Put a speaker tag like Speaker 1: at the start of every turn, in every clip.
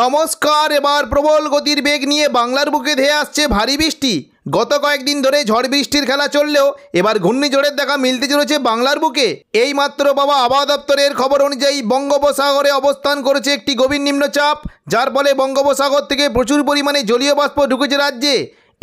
Speaker 1: নমস্কার এবার প্রবল গতির বেগ নিয়ে বাংলার বুকে ধেয়ে আসছে ভারী বৃষ্টি গত কয়েকদিন ধরে ঝড় বৃষ্টির খেলা চললেও এবার ঘূর্ণিঝড়ের দেখা মিলতে চলেছে বাংলার বুকে এই মাত্র বাবা আবহাওয়া দপ্তরের খবর অনুযায়ী বঙ্গোপসাগরে অবস্থান করেছে একটি গভীর নিম্নচাপ যার ফলে বঙ্গোপসাগর থেকে প্রচুর পরিমাণে জলীয় বাষ্প ঢুকেছে রাজ্যে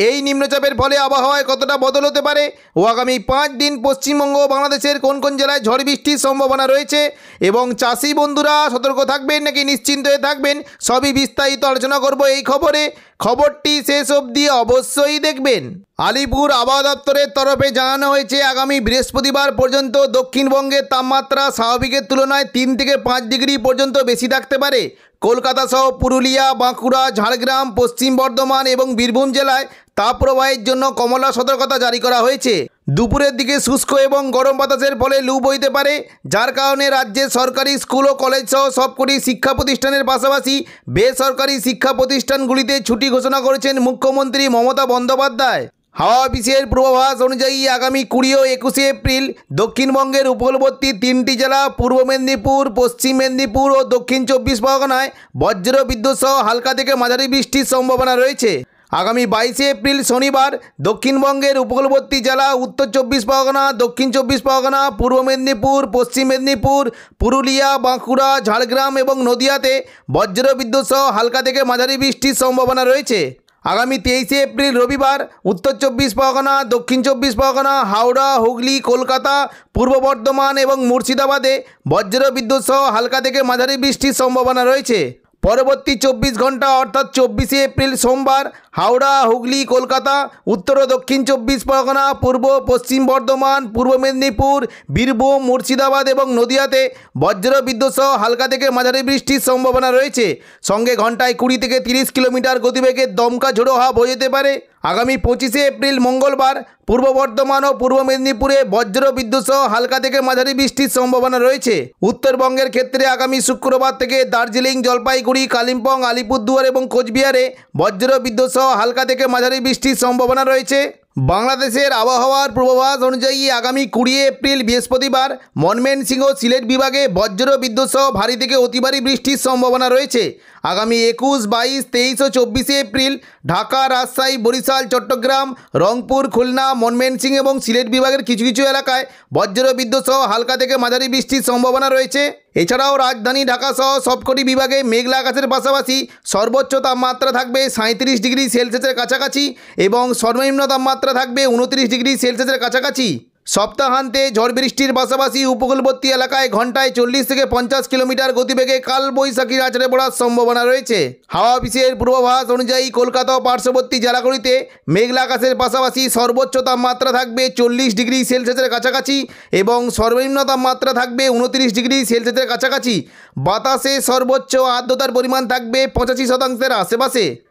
Speaker 1: এই নিম্নচাপের ফলে আবহাওয়ায় কতটা বদল হতে পারে ও আগামী পাঁচ দিন পশ্চিমবঙ্গ ও বাংলাদেশের কোন কোন জেলায় ঝড় বৃষ্টির সম্ভাবনা রয়েছে এবং চাষি বন্ধুরা সতর্ক থাকবেন নাকি নিশ্চিন্ত হয়ে থাকবেন সবই বিস্তারিত আলোচনা করব এই খবরে খবরটি শেষ অবধি অবশ্যই দেখবেন আলিপুর আবহাওয়া দপ্তরের তরফে জানানো হয়েছে আগামী বৃহস্পতিবার পর্যন্ত দক্ষিণবঙ্গের তাপমাত্রা স্বাভাবিকের তুলনায় তিন থেকে পাঁচ ডিগ্রি পর্যন্ত বেশি থাকতে পারে কলকাতা সহ পুরুলিয়া বাঁকুড়া ঝাড়গ্রাম পশ্চিম বর্ধমান এবং বীরভূম জেলায় তাপ প্রবাহের জন্য কমলা সতর্কতা জারি করা হয়েছে দুপুরের দিকে শুষ্ক এবং গরম বাতাসের ফলে লু বইতে পারে যার কারণে রাজ্যের সরকারি স্কুল ও কলেজ সহ সবকটি শিক্ষা প্রতিষ্ঠানের পাশাপাশি বেসরকারি শিক্ষা প্রতিষ্ঠানগুলিতে ছুটি ঘোষণা করেছেন মুখ্যমন্ত্রী মমতা বন্দ্যোপাধ্যায় হাওয়া অফিসের পূর্বাভাস অনুযায়ী আগামী কুড়ি ও একুশে এপ্রিল দক্ষিণবঙ্গের উপকূলবর্তী তিনটি জেলা পূর্ব মেদিনীপুর পশ্চিম মেদিনীপুর ও দক্ষিণ চব্বিশ পরগনায় বজ্র বিদ্যুৎ সহ হালকা থেকে মাঝারি বৃষ্টির সম্ভাবনা রয়েছে আগামী বাইশে এপ্রিল শনিবার দক্ষিণবঙ্গের উপকূলবর্তী জেলা উত্তর চব্বিশ পরগনা দক্ষিণ চব্বিশ পরগনা পূর্ব মেদিনীপুর পশ্চিম মেদিনীপুর পুরুলিয়া বাঁকুড়া ঝাড়গ্রাম এবং নদিয়াতে বিদ্যুৎ সহ হালকা থেকে মাঝারি বৃষ্টির সম্ভাবনা রয়েছে আগামী তেইশে এপ্রিল রবিবার উত্তর চব্বিশ পরগনা দক্ষিণ চব্বিশ পরগনা হাওড়া হুগলি কলকাতা পূর্ব বর্ধমান এবং মুর্শিদাবাদে বজ্রবিদ্যুৎ সহ হালকা থেকে মাঝারি বৃষ্টির সম্ভাবনা রয়েছে পরবর্তী চব্বিশ ঘন্টা অর্থাৎ চব্বিশে এপ্রিল সোমবার হাওড়া হুগলি কলকাতা উত্তর ও দক্ষিণ চব্বিশ পরগনা পূর্ব পশ্চিম বর্ধমান পূর্ব মেদিনীপুর বীরভূম মুর্শিদাবাদ এবং নদিয়াতে বজ্র বিদ্যুৎ সহ হালকা থেকে মাঝারি বৃষ্টির সম্ভাবনা রয়েছে সঙ্গে ঘন্টায় কুড়ি থেকে তিরিশ কিলোমিটার গতিবেগের দমকা ঝোড়ো হাওয়া বয়ে যেতে পারে আগামী পঁচিশে এপ্রিল মঙ্গলবার পূর্ব বর্ধমান ও পূর্ব মেদিনীপুরে বজ্র বিদ্যুৎ সহ হালকা থেকে মাঝারি বৃষ্টির সম্ভাবনা রয়েছে উত্তরবঙ্গের ক্ষেত্রে আগামী শুক্রবার থেকে দার্জিলিং জলপাইগুড়ি কালিম্পং আলিপুরদুয়ার এবং কোচবিহারে বজ্র বিদ্যুৎ সহ হালকা থেকে মাঝারি বৃষ্টির সম্ভাবনা রয়েছে বাংলাদেশের আবহাওয়ার পূর্বাভাস অনুযায়ী আগামী কুড়ি এপ্রিল বৃহস্পতিবার মনমেন সিংহ সিলেট বিভাগে বজ্র বিদ্যুৎ সহ ভারী থেকে অতিভারী বৃষ্টির সম্ভাবনা রয়েছে আগামী একুশ বাইশ তেইশ ও চব্বিশে এপ্রিল ঢাকা রাজশাহী বরিশাল চট্টগ্রাম রংপুর খুলনা মনমেনসিং এবং সিলেট বিভাগের কিছু কিছু এলাকায় বজ্র বিদ্যুৎ সহ হালকা থেকে মাঝারি বৃষ্টির সম্ভাবনা রয়েছে এছাড়াও রাজধানী ঢাকাসহ সবকটি বিভাগে মেঘলা আকাশের পাশাপাশি সর্বোচ্চ তাপমাত্রা থাকবে সাঁত্রিশ ডিগ্রি সেলসিয়াসের কাছাকাছি এবং সর্বনিম্ন তাপমাত্রা থাকবে উনত্রিশ ডিগ্রি সেলসিয়াসের কাছাকাছি সপ্তাহান্তে ঝড় বৃষ্টির পাশাপাশি উপকূলবর্তী এলাকায় ঘন্টায় চল্লিশ থেকে পঞ্চাশ কিলোমিটার গতিবেগে কাল বৈশাখীর আছড়ে পড়ার সম্ভাবনা রয়েছে হাওয়া অফিসের পূর্বাভাস অনুযায়ী কলকাতা ও পার্শ্ববর্তী জেলাগুলিতে মেঘলা আকাশের পাশাপাশি সর্বোচ্চ তাপমাত্রা থাকবে চল্লিশ ডিগ্রি সেলসিয়াসের কাছাকাছি এবং সর্বনিম্ন তাপমাত্রা থাকবে উনত্রিশ ডিগ্রি সেলসিয়াসের কাছাকাছি বাতাসে সর্বোচ্চ আর্দ্রতার পরিমাণ থাকবে পঁচাশি শতাংশের আশেপাশে